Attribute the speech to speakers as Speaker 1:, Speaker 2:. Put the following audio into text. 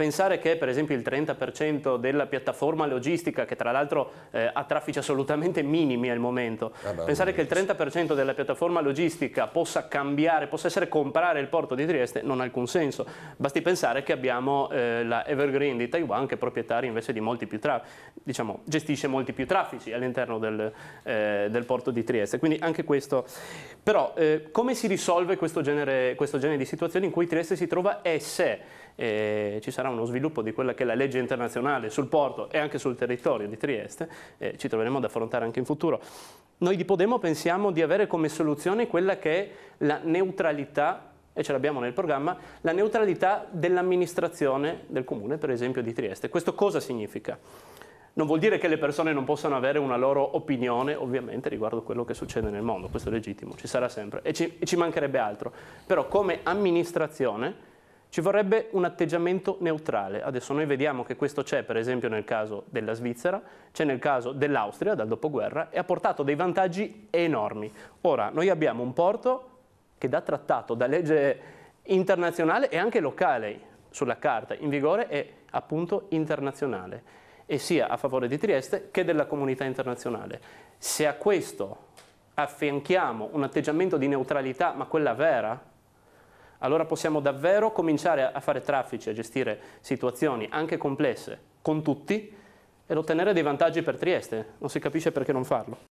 Speaker 1: pensare che per esempio il 30% della piattaforma logistica, che tra l'altro eh, ha traffici assolutamente minimi al momento, ah, beh, pensare che il 30% della piattaforma logistica possa cambiare, possa essere comprare il porto di Trieste non ha alcun senso. Basti pensare che abbiamo eh, la Evergreen di Taiwan che è proprietaria invece di molti più traffici, diciamo, gestisce molti più traffici all'interno del, eh, del, porto di Trieste. Quindi anche questo. Però eh, come si risolve questo genere, questo genere di situazioni in cui Trieste si trova e se eh, ci sarà uno sviluppo di quella che è la legge internazionale sul porto e anche sul territorio di Trieste, eh, ci troveremo ad affrontare anche in futuro. Noi di Podemo pensiamo di avere come soluzione quella che è la neutralità e ce l'abbiamo nel programma, la neutralità dell'amministrazione del comune, per esempio di Trieste. Questo cosa significa? Non vuol dire che le persone non possano avere una loro opinione, ovviamente, riguardo quello che succede nel mondo, questo è legittimo, ci sarà sempre e ci, e ci mancherebbe altro. Però come amministrazione ci vorrebbe un atteggiamento neutrale. Adesso noi vediamo che questo c'è per esempio nel caso della Svizzera, c'è nel caso dell'Austria dal dopoguerra e ha portato dei vantaggi enormi. Ora, noi abbiamo un porto che da trattato, da legge internazionale e anche locale sulla carta in vigore è appunto internazionale e sia a favore di Trieste che della comunità internazionale. Se a questo affianchiamo un atteggiamento di neutralità, ma quella vera, allora possiamo davvero cominciare a fare traffici, a gestire situazioni anche complesse con tutti ed ottenere dei vantaggi per Trieste. Non si capisce perché non farlo.